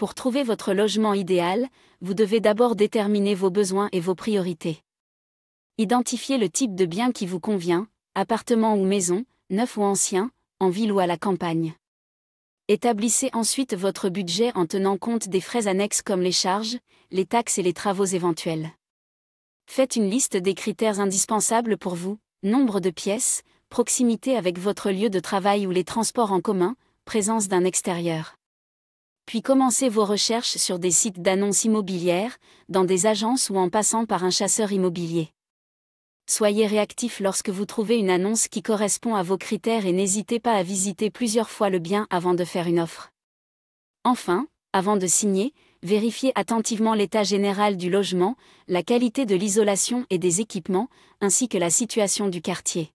Pour trouver votre logement idéal, vous devez d'abord déterminer vos besoins et vos priorités. Identifiez le type de bien qui vous convient, appartement ou maison, neuf ou ancien, en ville ou à la campagne. Établissez ensuite votre budget en tenant compte des frais annexes comme les charges, les taxes et les travaux éventuels. Faites une liste des critères indispensables pour vous, nombre de pièces, proximité avec votre lieu de travail ou les transports en commun, présence d'un extérieur puis commencez vos recherches sur des sites d'annonces immobilières, dans des agences ou en passant par un chasseur immobilier. Soyez réactif lorsque vous trouvez une annonce qui correspond à vos critères et n'hésitez pas à visiter plusieurs fois le bien avant de faire une offre. Enfin, avant de signer, vérifiez attentivement l'état général du logement, la qualité de l'isolation et des équipements, ainsi que la situation du quartier.